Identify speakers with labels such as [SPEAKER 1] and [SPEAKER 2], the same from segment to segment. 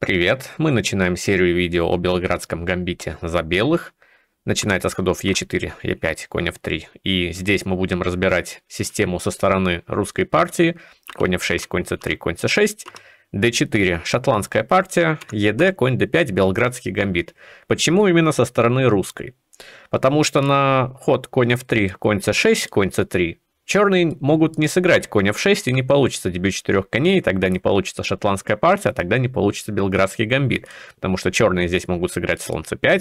[SPEAKER 1] Привет, мы начинаем серию видео о белоградском гамбите за белых. Начинается с ходов Е4, Е5, конь F3. И здесь мы будем разбирать систему со стороны русской партии. Конь F6, конь C3, конь C6. D4, шотландская партия. ЕД, конь D5, белоградский гамбит. Почему именно со стороны русской? Потому что на ход конь F3, конь C6, конь C3 Черные могут не сыграть коня в 6, и не получится дебют четырех коней, тогда не получится шотландская партия, а тогда не получится белградский гамбит, потому что черные здесь могут сыграть слон c5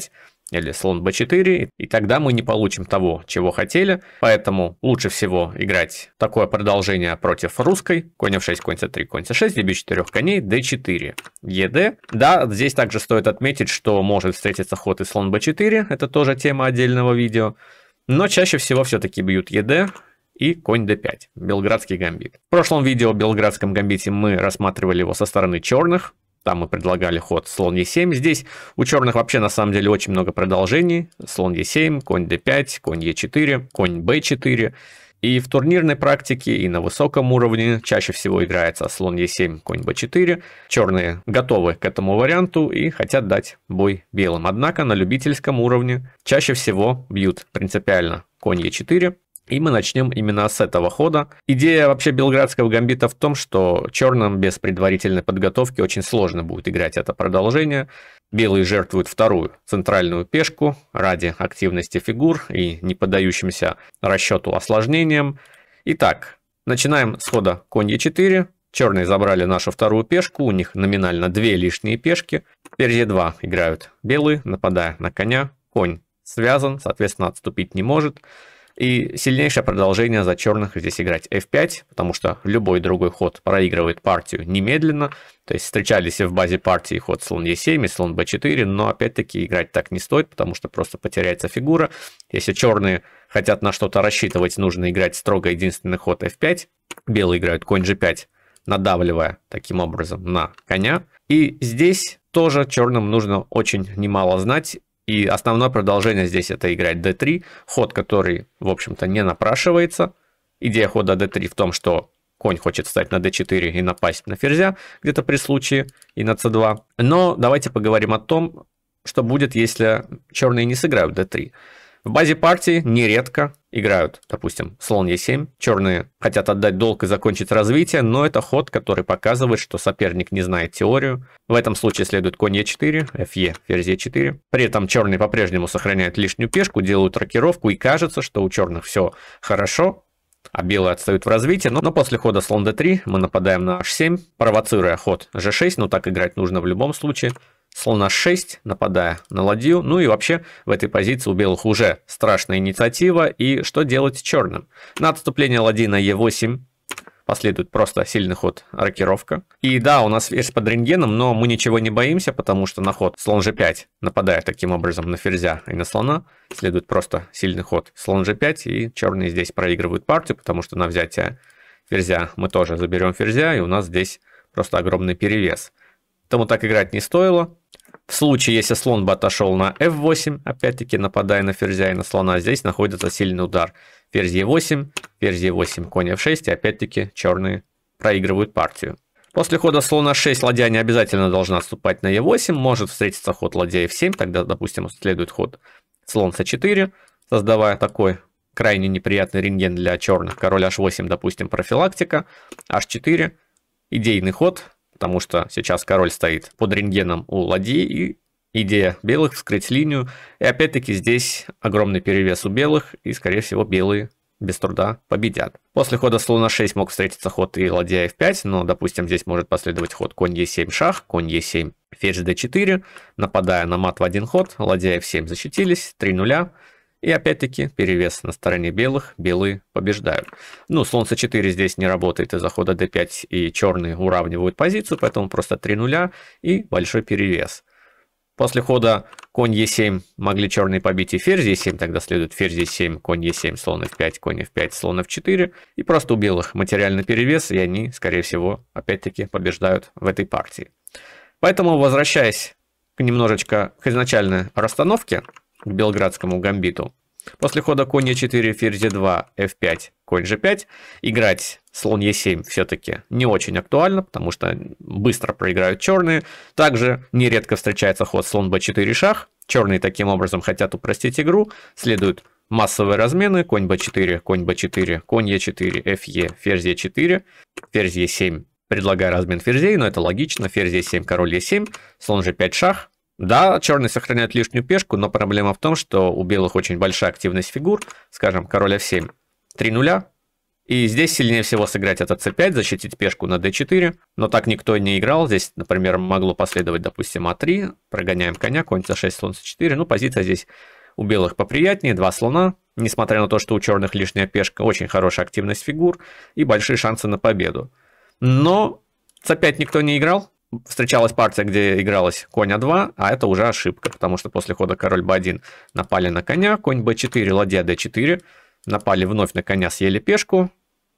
[SPEAKER 1] или слон b4, и тогда мы не получим того, чего хотели, поэтому лучше всего играть такое продолжение против русской, конь f6, конь c3, конь c6, дебют четырех коней, d4, ed. Да, здесь также стоит отметить, что может встретиться ход и слон b4, это тоже тема отдельного видео, но чаще всего все-таки бьют ЕД, и конь d5, белградский гамбит. В прошлом видео о белградском гамбите мы рассматривали его со стороны черных, там мы предлагали ход слон e7. Здесь у черных вообще на самом деле очень много продолжений. Слон e7, конь d5, конь e4, конь b4. И в турнирной практике, и на высоком уровне чаще всего играется слон e7, конь b4. Черные готовы к этому варианту и хотят дать бой белым. Однако на любительском уровне чаще всего бьют принципиально конь e4, и мы начнем именно с этого хода. Идея вообще белградского гамбита в том, что черным без предварительной подготовки очень сложно будет играть это продолжение. Белые жертвуют вторую центральную пешку ради активности фигур и не поддающимся расчету осложнениям. Итак, начинаем с хода конь e4. Черные забрали нашу вторую пешку, у них номинально две лишние пешки. Теперь e2 играют белые, нападая на коня. Конь связан, соответственно, отступить не может. И сильнейшее продолжение за черных здесь играть f5, потому что любой другой ход проигрывает партию немедленно. То есть встречались в базе партии ход слон e7 и слон b4, но опять-таки играть так не стоит, потому что просто потеряется фигура. Если черные хотят на что-то рассчитывать, нужно играть строго единственный ход f5. Белые играют конь g5, надавливая таким образом на коня. И здесь тоже черным нужно очень немало знать и основное продолжение здесь это играть d3, ход, который, в общем-то, не напрашивается. Идея хода d3 в том, что конь хочет встать на d4 и напасть на ферзя, где-то при случае, и на c2. Но давайте поговорим о том, что будет, если черные не сыграют d3. В базе партии нередко играют, допустим, слон Е7, черные хотят отдать долг и закончить развитие, но это ход, который показывает, что соперник не знает теорию. В этом случае следует конь Е4, ФЕ, ферзь Е4. При этом черные по-прежнему сохраняют лишнюю пешку, делают рокировку, и кажется, что у черных все хорошо, а белые отстают в развитии, но, но после хода слон d3 мы нападаем на h7, провоцируя ход g6, но так играть нужно в любом случае слона 6, нападая на ладью. Ну и вообще в этой позиции у белых уже страшная инициатива. И что делать черным? На отступление ладьи на Е8 последует просто сильный ход рокировка. И да, у нас ферзь под рентгеном, но мы ничего не боимся, потому что на ход слон g5, нападая таким образом на ферзя и на слона, следует просто сильный ход слон g5, и черные здесь проигрывают партию, потому что на взятие ферзя мы тоже заберем ферзя, и у нас здесь просто огромный перевес. Тому так играть не стоило. В случае, если слон бы отошел на f8, опять-таки нападая на ферзя и на слона, здесь находится сильный удар. Ферзь e8, ферзь e8, конь f6, и опять-таки черные проигрывают партию. После хода слона 6 ладья не обязательно должна отступать на e8, может встретиться ход ладья f7, тогда, допустим, следует ход слон c4, создавая такой крайне неприятный рентген для черных. Король h8, допустим, профилактика, h4, идейный ход – потому что сейчас король стоит под рентгеном у ладьи, и идея белых вскрыть линию. И опять-таки здесь огромный перевес у белых, и скорее всего белые без труда победят. После хода слона на 6 мог встретиться ход и ладья f5, но, допустим, здесь может последовать ход конь e7 шах, конь e7 ферзь d4, нападая на мат в один ход, ладья f7 защитились, 3 нуля, и опять-таки перевес на стороне белых, белые побеждают. Ну, слон c4 здесь не работает из-за хода d5, и черные уравнивают позицию, поэтому просто 3 нуля и большой перевес. После хода конь e7 могли черные побить и ферзь e7, тогда следует ферзь e7, конь e7, слон f5, конь f5, слон f4. И просто у белых материальный перевес, и они, скорее всего, опять-таки побеждают в этой партии. Поэтому, возвращаясь немножечко к изначальной расстановке, к белградскому гамбиту. После хода конь e4, ферзь e2, f5, конь g5. Играть слон e7 все-таки не очень актуально, потому что быстро проиграют черные. Также нередко встречается ход слон b4 шах. Черные таким образом хотят упростить игру. Следуют массовые размены. Конь b4, конь b4, конь e4, fe, ферзь e4, ферзь e7. Предлагаю размен ферзей, но это логично. Ферзь e7, король e7, слон g5 шах. Да, черные сохраняют лишнюю пешку, но проблема в том, что у белых очень большая активность фигур, скажем, король f7, 3 нуля, и здесь сильнее всего сыграть это c5, защитить пешку на d4. Но так никто не играл. Здесь, например, могло последовать, допустим, а3. Прогоняем коня, конь c6, слон c4. Ну, позиция здесь у белых поприятнее. Два слона. Несмотря на то, что у черных лишняя пешка, очень хорошая активность фигур и большие шансы на победу. Но c5 никто не играл встречалась партия, где игралась конь а2, а это уже ошибка, потому что после хода король b1 напали на коня, конь b4, ладья d4, напали вновь на коня, съели пешку,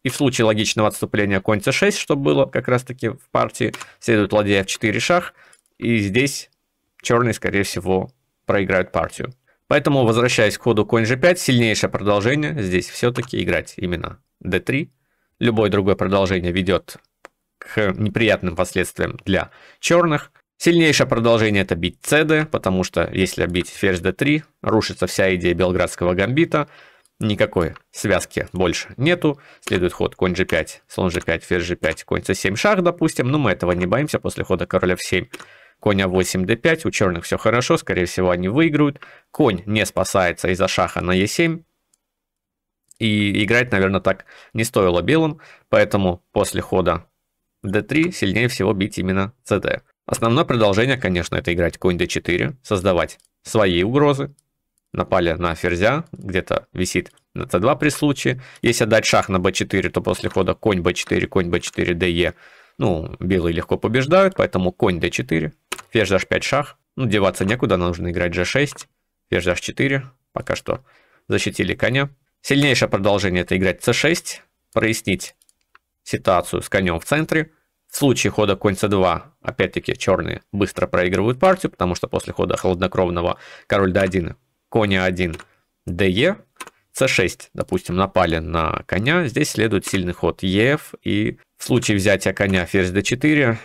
[SPEAKER 1] и в случае логичного отступления конь c6, что было как раз-таки в партии, следует ладья f4 шах, и здесь черные, скорее всего, проиграют партию. Поэтому, возвращаясь к ходу конь g5, сильнейшее продолжение здесь все-таки играть именно d3. Любое другое продолжение ведет к неприятным последствиям для черных. Сильнейшее продолжение это бить цеды, потому что если бить ферзь d3, рушится вся идея белградского гамбита. Никакой связки больше нету. Следует ход конь g5, слон g5, ферзь g5, конь c7, шах, допустим. Но мы этого не боимся после хода короля f7. Коня 8 d5, у черных все хорошо, скорее всего они выиграют. Конь не спасается из-за шаха на e7, и играть, наверное, так не стоило белым, поэтому после хода d3 сильнее всего бить именно cd. Основное продолжение, конечно, это играть конь d4, создавать свои угрозы. Напали на ферзя, где-то висит на c2 при случае. Если отдать шах на b4, то после хода конь b4, конь b4, de. Ну, белые легко побеждают, поэтому конь d4, ферзь h5 шах. Ну, деваться некуда, нужно играть g6, ферзь h4. Пока что защитили коня. Сильнейшее продолжение это играть c6, прояснить ситуацию с конем в центре. В случае хода конь c2, опять-таки, черные быстро проигрывают партию, потому что после хода холоднокровного король d1, конь 1 de, c6, допустим, напали на коня. Здесь следует сильный ход ef, и в случае взятия коня ферзь d4,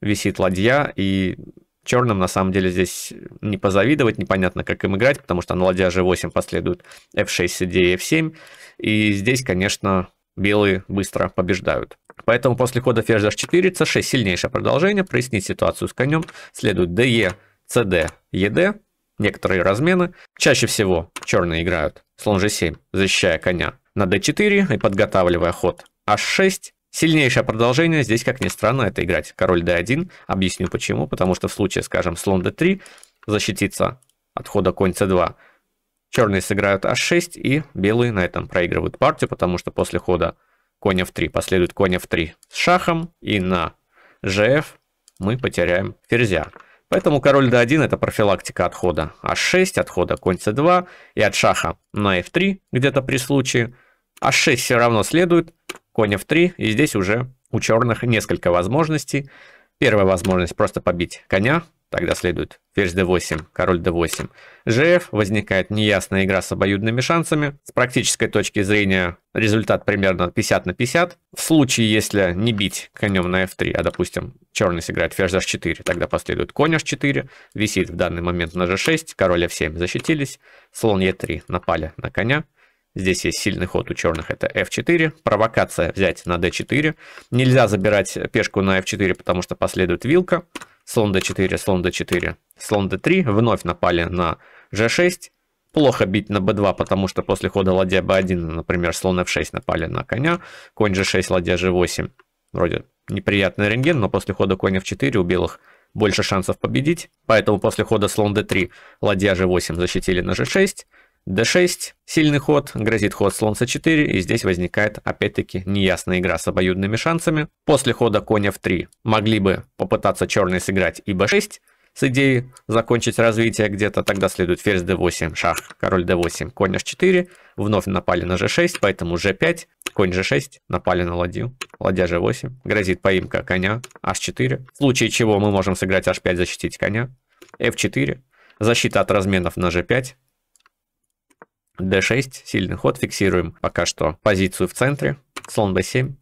[SPEAKER 1] висит ладья, и черным на самом деле здесь не позавидовать, непонятно как им играть, потому что на ладья g8 последует f6, c f7, и здесь, конечно, белые быстро побеждают. Поэтому после хода ферзь h4, c6 сильнейшее продолжение, прояснить ситуацию с конем следует de, cd, ed, некоторые размены. Чаще всего черные играют слон g7, защищая коня на d4 и подготавливая ход h6. Сильнейшее продолжение здесь, как ни странно, это играть король d1. Объясню почему, потому что в случае, скажем, слон d3 защититься от хода конь c2, Черные сыграют h6, а и белые на этом проигрывают партию, потому что после хода конь f3 последует конь f3 с шахом, и на gf мы потеряем ферзя. Поэтому король d1 это профилактика отхода h6, а отхода конь c2 и от шаха на f3 где-то при случае. h6 а все равно следует, конь f3, и здесь уже у черных несколько возможностей. Первая возможность просто побить коня, Тогда следует ферзь d8, король d8. gf возникает неясная игра с обоюдными шансами. С практической точки зрения результат примерно 50 на 50. В случае, если не бить конем на f3, а, допустим, черный сыграет ферзь h4, тогда последует конь h4, висит в данный момент на g6, король f7 защитились, слон e3 напали на коня. Здесь есть сильный ход у черных, это f4. Провокация взять на d4. Нельзя забирать пешку на f4, потому что последует вилка слон d4, слон d4, слон d3, вновь напали на g6. Плохо бить на b2, потому что после хода ладья b1, например, слон f6 напали на коня, конь g6, ладья g8. Вроде неприятный рентген, но после хода коня f4 у белых больше шансов победить, поэтому после хода слон d3 ладья g8 защитили на g6, d6, сильный ход, грозит ход слон слонца 4, и здесь возникает опять-таки неясная игра с обоюдными шансами. После хода коня в 3 могли бы попытаться черные сыграть и b6, с идеей закончить развитие где-то, тогда следует ферзь d8, шах, король d8, конь h4, вновь напали на g6, поэтому g5, конь g6, напали на ладью, ладья g8, грозит поимка коня, h4, в случае чего мы можем сыграть h5, защитить коня, f4, защита от разменов на g5, d6, сильный ход, фиксируем пока что позицию в центре, слон b7,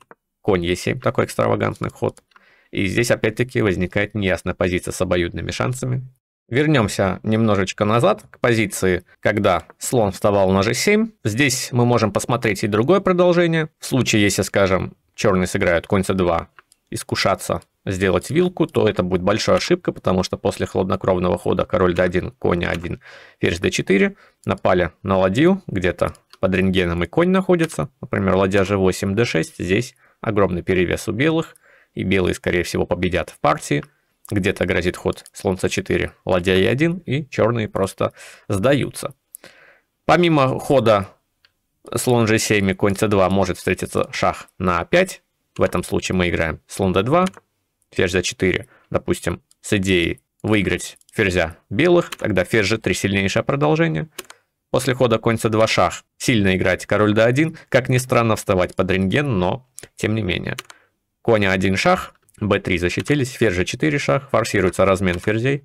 [SPEAKER 1] конь e7, такой экстравагантный ход. И здесь опять-таки возникает неясная позиция с обоюдными шансами. Вернемся немножечко назад к позиции, когда слон вставал на g7. Здесь мы можем посмотреть и другое продолжение. В случае, если, скажем, черные сыграют конь c2, искушаться сделать вилку, то это будет большая ошибка, потому что после хладнокровного хода король d1, конь a1, ферзь d4, напали на ладью, где-то под рентгеном и конь находится, например, ладья g8, d6, здесь огромный перевес у белых, и белые, скорее всего, победят в партии, где-то грозит ход слонца 4, ладья e1, и черные просто сдаются. Помимо хода слон g7 и конь c2 может встретиться шах на 5 в этом случае мы играем слон d2, Ферзь за 4, допустим, с идеей выиграть ферзя белых, тогда ферзь же 3 сильнейшее продолжение. После хода конь c2 шах сильно играть король d1, как ни странно вставать под рентген, но тем не менее. Конь a1 шах, b3 защитились, ферзь же 4 шах, форсируется размен ферзей.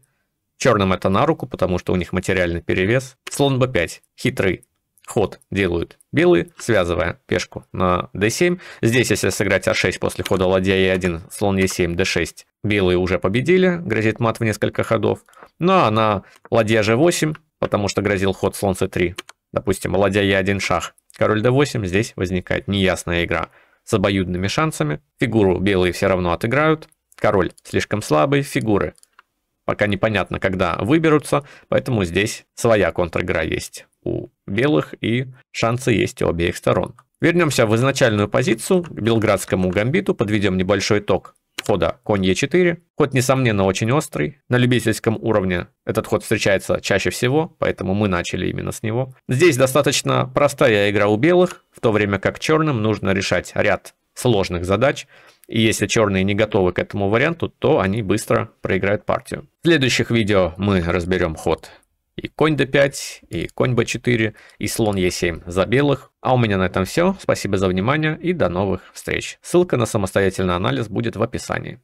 [SPEAKER 1] Черным это на руку, потому что у них материальный перевес. Слон b5, хитрый ход делают белые, связывая пешку на d7. Здесь, если сыграть а6 после хода ладья e1, слон e7, d6, белые уже победили, грозит мат в несколько ходов. Ну а на ладья g8, потому что грозил ход слон c3, допустим, ладья e1 шах, король d8, здесь возникает неясная игра с обоюдными шансами. Фигуру белые все равно отыграют, король слишком слабый, фигуры пока непонятно, когда выберутся, поэтому здесь своя контр-игра есть у белых, и шансы есть у обеих сторон. Вернемся в изначальную позицию, к белградскому гамбиту, подведем небольшой итог хода конь Е4. Ход, несомненно, очень острый. На любительском уровне этот ход встречается чаще всего, поэтому мы начали именно с него. Здесь достаточно простая игра у белых, в то время как черным нужно решать ряд сложных задач. И если черные не готовы к этому варианту, то они быстро проиграют партию. В следующих видео мы разберем ход и конь d5, и конь b4, и слон e7 за белых. А у меня на этом все. Спасибо за внимание и до новых встреч. Ссылка на самостоятельный анализ будет в описании.